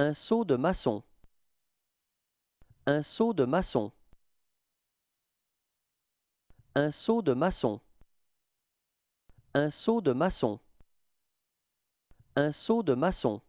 Un seau de maçon. Un seau de maçon. Un seau de maçon. Un seau de maçon. Un seau de maçon.